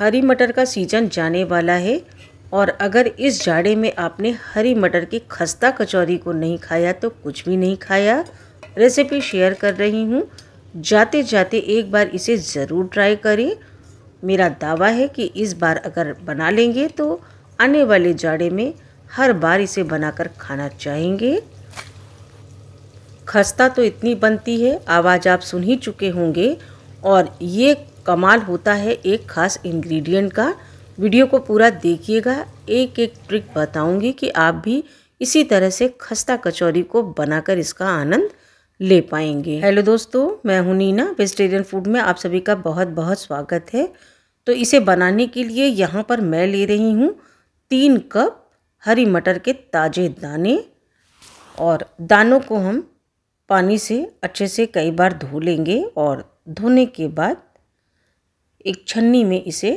हरी मटर का सीजन जाने वाला है और अगर इस जाड़े में आपने हरी मटर की खस्ता कचौरी को नहीं खाया तो कुछ भी नहीं खाया रेसिपी शेयर कर रही हूँ जाते जाते एक बार इसे ज़रूर ट्राई करें मेरा दावा है कि इस बार अगर बना लेंगे तो आने वाले जाड़े में हर बार इसे बनाकर खाना चाहेंगे खस्ता तो इतनी बनती है आवाज़ आप सुन ही चुके होंगे और ये कमाल होता है एक खास इंग्रेडिएंट का वीडियो को पूरा देखिएगा एक एक ट्रिक बताऊंगी कि आप भी इसी तरह से खस्ता कचौरी को बनाकर इसका आनंद ले पाएंगे हेलो दोस्तों मैं हूं नीना वेजिटेरियन फूड में आप सभी का बहुत बहुत स्वागत है तो इसे बनाने के लिए यहाँ पर मैं ले रही हूँ तीन कप हरी मटर के ताज़े दाने और दानों को हम पानी से अच्छे से कई बार धो लेंगे और धोने के बाद एक छन्नी में इसे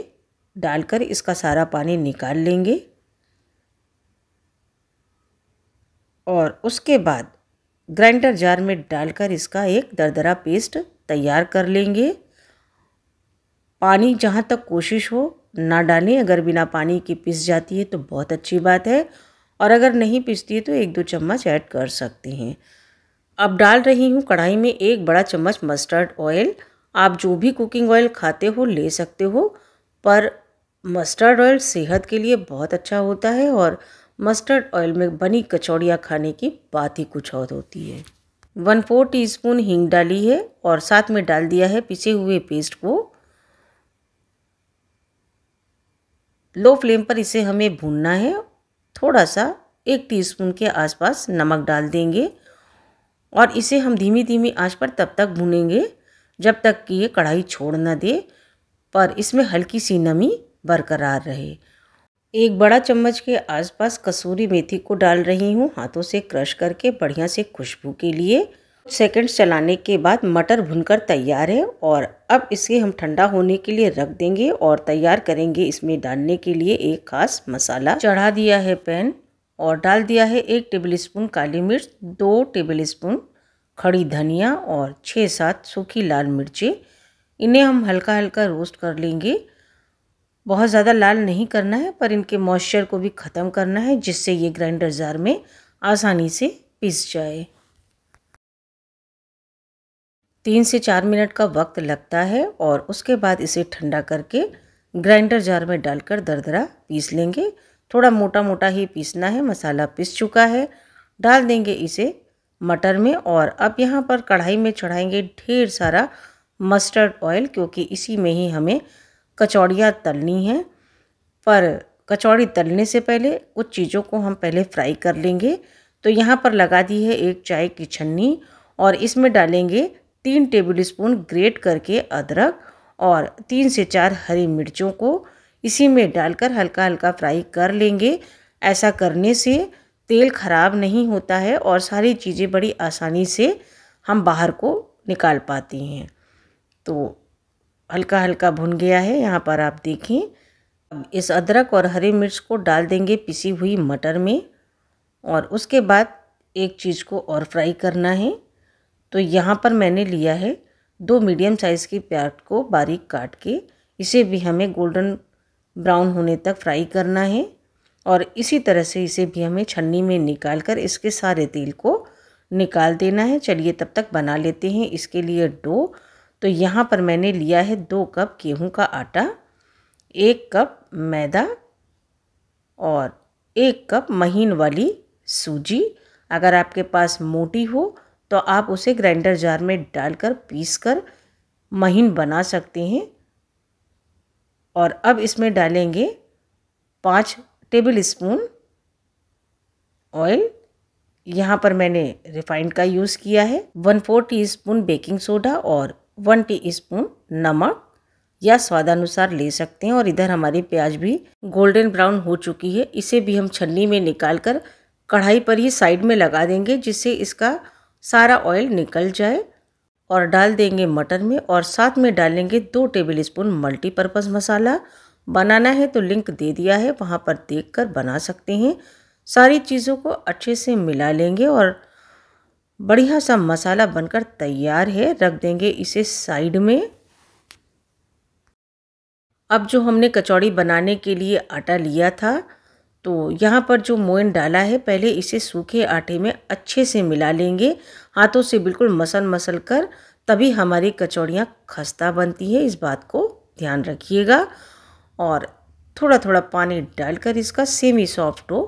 डालकर इसका सारा पानी निकाल लेंगे और उसके बाद ग्राइंडर जार में डालकर इसका एक दरदरा पेस्ट तैयार कर लेंगे पानी जहाँ तक कोशिश हो ना डालें अगर बिना पानी की पिस जाती है तो बहुत अच्छी बात है और अगर नहीं पिसती है तो एक दो चम्मच ऐड कर सकते हैं अब डाल रही हूँ कढ़ाई में एक बड़ा चम्मच मस्टर्ड ऑयल आप जो भी कुकिंग ऑयल खाते हो ले सकते हो पर मस्टर्ड ऑयल सेहत के लिए बहुत अच्छा होता है और मस्टर्ड ऑयल में बनी कचौड़ियाँ खाने की बात ही कुछ और होती है वन फोर टी स्पून हींग डाली है और साथ में डाल दिया है पिसे हुए पेस्ट को लो फ्लेम पर इसे हमें भूनना है थोड़ा सा एक टीस्पून के आसपास नमक डाल देंगे और इसे हम धीमी धीमी आंच पर तब तक भूनेंगे जब तक कि ये कढ़ाई छोड़ ना दे पर इसमें हल्की सी नमी बरकरार रहे एक बड़ा चम्मच के आसपास कसूरी मेथी को डाल रही हूँ हाथों से क्रश करके बढ़िया से खुशबू के लिए सेकंड्स चलाने के बाद मटर भुनकर तैयार है और अब इसे हम ठंडा होने के लिए रख देंगे और तैयार करेंगे इसमें डालने के लिए एक खास मसाला चढ़ा दिया है पैन और डाल दिया है एक टेबलस्पून काली मिर्च दो टेबलस्पून खड़ी धनिया और छः सात सूखी लाल मिर्ची इन्हें हम हल्का हल्का रोस्ट कर लेंगे बहुत ज़्यादा लाल नहीं करना है पर इनके मॉइस्चर को भी ख़त्म करना है जिससे ये ग्राइंडर जार में आसानी से पिस जाए तीन से चार मिनट का वक्त लगता है और उसके बाद इसे ठंडा करके ग्राइंडर जार में डालकर दरदरा पीस लेंगे थोड़ा मोटा मोटा ही पीसना है मसाला पिस चुका है डाल देंगे इसे मटर में और अब यहाँ पर कढ़ाई में चढ़ाएंगे ढेर सारा मस्टर्ड ऑयल क्योंकि इसी में ही हमें कचौड़ियाँ तलनी हैं पर कचौड़ी तलने से पहले कुछ चीज़ों को हम पहले फ्राई कर लेंगे तो यहाँ पर लगा दी है एक चाय की छन्नी और इसमें डालेंगे तीन टेबल स्पून ग्रेट करके अदरक और तीन से चार हरी मिर्चों को इसी में डालकर हल्का हल्का फ्राई कर लेंगे ऐसा करने से तेल ख़राब नहीं होता है और सारी चीज़ें बड़ी आसानी से हम बाहर को निकाल पाती हैं तो हल्का हल्का भुन गया है यहाँ पर आप देखें अब इस अदरक और हरी मिर्च को डाल देंगे पिसी हुई मटर में और उसके बाद एक चीज़ को और फ्राई करना है तो यहाँ पर मैंने लिया है दो मीडियम साइज़ की प्याज को बारीक काट के इसे भी हमें गोल्डन ब्राउन होने तक फ्राई करना है और इसी तरह से इसे भी हमें छन्नी में निकाल कर इसके सारे तेल को निकाल देना है चलिए तब तक बना लेते हैं इसके लिए डो तो यहाँ पर मैंने लिया है दो कप गेहूँ का आटा एक कप मैदा और एक कप महीन वाली सूजी अगर आपके पास मोटी हो तो आप उसे ग्राइंडर जार में डालकर पीस कर महीन बना सकते हैं और अब इसमें डालेंगे पाँच टेबल स्पून ऑयल यहाँ पर मैंने रिफाइंड का यूज़ किया है one four teaspoon baking soda और वन टी स्पून नमक या स्वादानुसार ले सकते हैं और इधर हमारी प्याज भी गोल्डन ब्राउन हो चुकी है इसे भी हम छन्नी में निकाल कर कढ़ाई पर ही साइड में लगा देंगे जिससे इसका सारा ऑयल निकल जाए और डाल देंगे मटर में और साथ में डालेंगे दो टेबल स्पून मल्टीपर्पज़ मसाला बनाना है तो लिंक दे दिया है वहाँ पर देख कर बना सकते हैं सारी चीज़ों को अच्छे से मिला लेंगे और बढ़िया सा मसाला बनकर तैयार है रख देंगे इसे साइड में अब जो हमने कचौड़ी बनाने के लिए आटा लिया था तो यहाँ पर जो मोइन डाला है पहले इसे सूखे आटे में अच्छे से मिला लेंगे हाथों से बिल्कुल मसल मसल कर तभी हमारी कचौड़ियाँ खस्ता बनती है इस बात को ध्यान रखिएगा और थोड़ा थोड़ा पानी डालकर इसका सेमी सॉफ्ट डो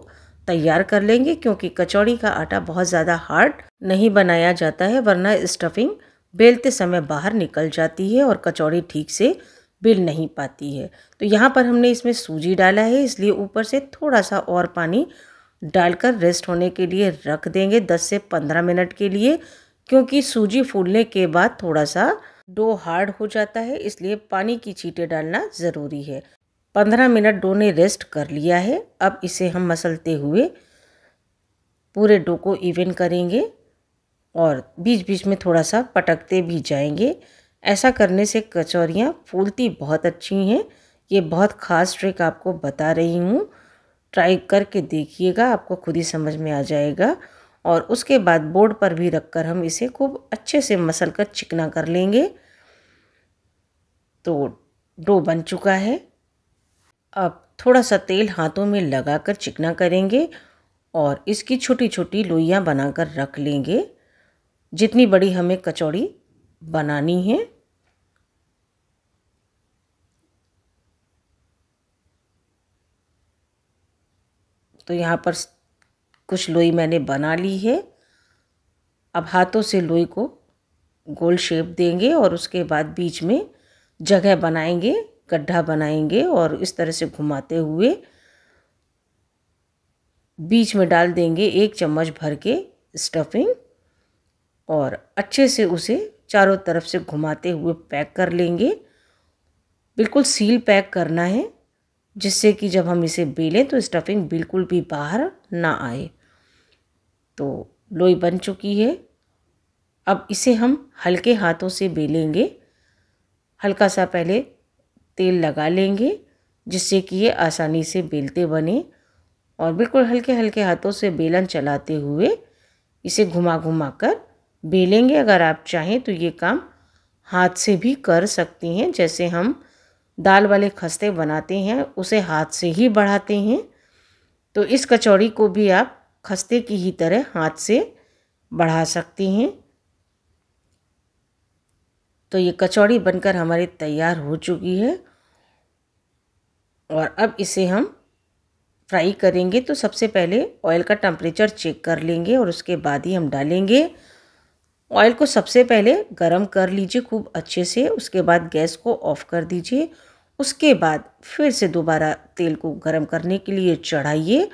तैयार कर लेंगे क्योंकि कचौड़ी का आटा बहुत ज़्यादा हार्ड नहीं बनाया जाता है वरना स्टफिंग बेलते समय बाहर निकल जाती है और कचौड़ी ठीक से बेल नहीं पाती है तो यहाँ पर हमने इसमें सूजी डाला है इसलिए ऊपर से थोड़ा सा और पानी डालकर रेस्ट होने के लिए रख देंगे दस से पंद्रह मिनट के लिए क्योंकि सूजी फूलने के बाद थोड़ा सा डो हार्ड हो जाता है इसलिए पानी की छीटें डालना ज़रूरी है पंद्रह मिनट डो ने रेस्ट कर लिया है अब इसे हम मसलते हुए पूरे डो को इवन करेंगे और बीच बीच में थोड़ा सा पटकते भी जाएंगे ऐसा करने से कचौरियाँ फूलती बहुत अच्छी हैं ये बहुत ख़ास ट्रिक आपको बता रही हूँ ट्राई करके देखिएगा आपको खुद ही समझ में आ जाएगा और उसके बाद बोर्ड पर भी रखकर हम इसे खूब अच्छे से मसल कर चिकना कर लेंगे तो डो बन चुका है अब थोड़ा सा तेल हाथों में लगाकर चिकना करेंगे और इसकी छोटी छोटी लोइयाँ बनाकर रख लेंगे जितनी बड़ी हमें कचौड़ी बनानी है तो यहाँ पर कुछ लोई मैंने बना ली है अब हाथों से लोई को गोल शेप देंगे और उसके बाद बीच में जगह बनाएंगे गड्ढा बनाएंगे और इस तरह से घुमाते हुए बीच में डाल देंगे एक चम्मच भर के स्टफिंग और अच्छे से उसे चारों तरफ से घुमाते हुए पैक कर लेंगे बिल्कुल सील पैक करना है जिससे कि जब हम इसे बेलें तो स्टफिंग बिल्कुल भी बाहर ना आए तो लोई बन चुकी है अब इसे हम हल्के हाथों से बेलेंगे हल्का सा पहले तेल लगा लेंगे जिससे कि ये आसानी से बेलते बने और बिल्कुल हल्के हल्के हाथों से बेलन चलाते हुए इसे घुमा घुमा कर बेलेंगे अगर आप चाहें तो ये काम हाथ से भी कर सकती हैं जैसे हम दाल वाले खस्ते बनाते हैं उसे हाथ से ही बढ़ाते हैं तो इस कचौड़ी को भी आप खस्ते की ही तरह हाथ से बढ़ा सकती हैं तो ये कचौड़ी बनकर हमारी तैयार हो चुकी है और अब इसे हम फ्राई करेंगे तो सबसे पहले ऑयल का टेम्परेचर चेक कर लेंगे और उसके बाद ही हम डालेंगे ऑयल को सबसे पहले गरम कर लीजिए खूब अच्छे से उसके बाद गैस को ऑफ कर दीजिए उसके बाद फिर से दोबारा तेल को गरम करने के लिए चढ़ाइए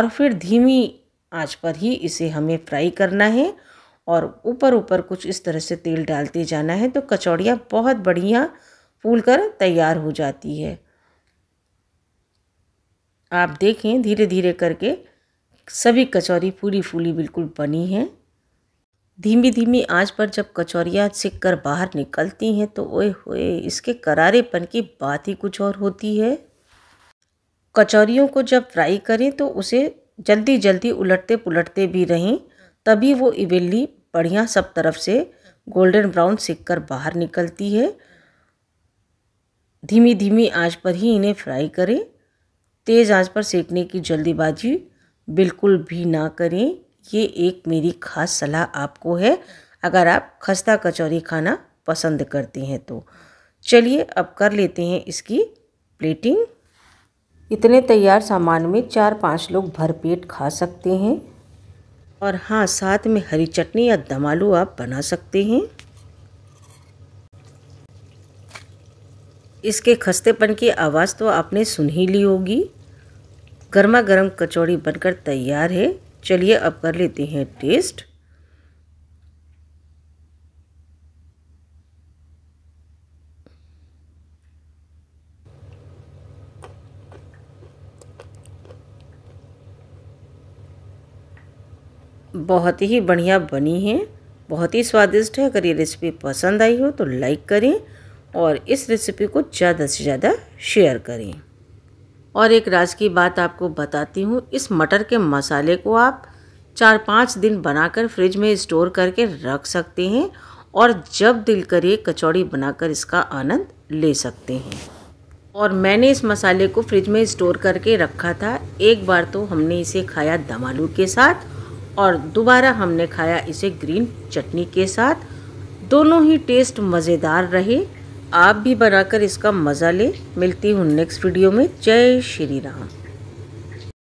और फिर धीमी आंच पर ही इसे हमें फ्राई करना है और ऊपर ऊपर कुछ इस तरह से तेल डालते जाना है तो कचौड़ियाँ बहुत बढ़िया फूल कर तैयार हो जाती है आप देखें धीरे धीरे करके सभी कचौरी फूली फूली बिल्कुल बनी हैं धीमी धीमी आंच पर जब कचौरियाँ सिक कर बाहर निकलती हैं तो ओए होए इसके करारेपन की बात ही कुछ और होती है कचौरियों को जब फ्राई करें तो उसे जल्दी जल्दी उलटते पुलटते भी रहें तभी वो इवेली बढ़िया सब तरफ से गोल्डन ब्राउन सेक कर बाहर निकलती है धीमी धीमी आंच पर ही इन्हें फ्राई करें तेज़ आंच पर सेकने की जल्दीबाजी बिल्कुल भी ना करें ये एक मेरी खास सलाह आपको है अगर आप खस्ता कचौरी खाना पसंद करते हैं तो चलिए अब कर लेते हैं इसकी प्लेटिंग इतने तैयार सामान में चार पांच लोग भरपेट खा सकते हैं और हाँ साथ में हरी चटनी या दम आलू आप बना सकते हैं इसके खस्तेपन की आवाज़ तो आपने सुन ही ली होगी गर्मा गर्म कचौड़ी बनकर तैयार है चलिए अब कर लेते हैं टेस्ट बहुत ही बढ़िया बनी है बहुत ही स्वादिष्ट है अगर ये रेसिपी पसंद आई हो तो लाइक करें और इस रेसिपी को ज़्यादा से ज़्यादा शेयर करें और एक राज की बात आपको बताती हूँ इस मटर के मसाले को आप चार पाँच दिन बनाकर फ्रिज में स्टोर करके रख सकते हैं और जब दिल करे कचौड़ी बनाकर इसका आनंद ले सकते हैं और मैंने इस मसाले को फ्रिज में स्टोर करके रखा था एक बार तो हमने इसे खाया दमालू के साथ और दोबारा हमने खाया इसे ग्रीन चटनी के साथ दोनों ही टेस्ट मज़ेदार रहे आप भी बनाकर इसका मज़ा लें मिलती हूँ नेक्स्ट वीडियो में जय श्री राम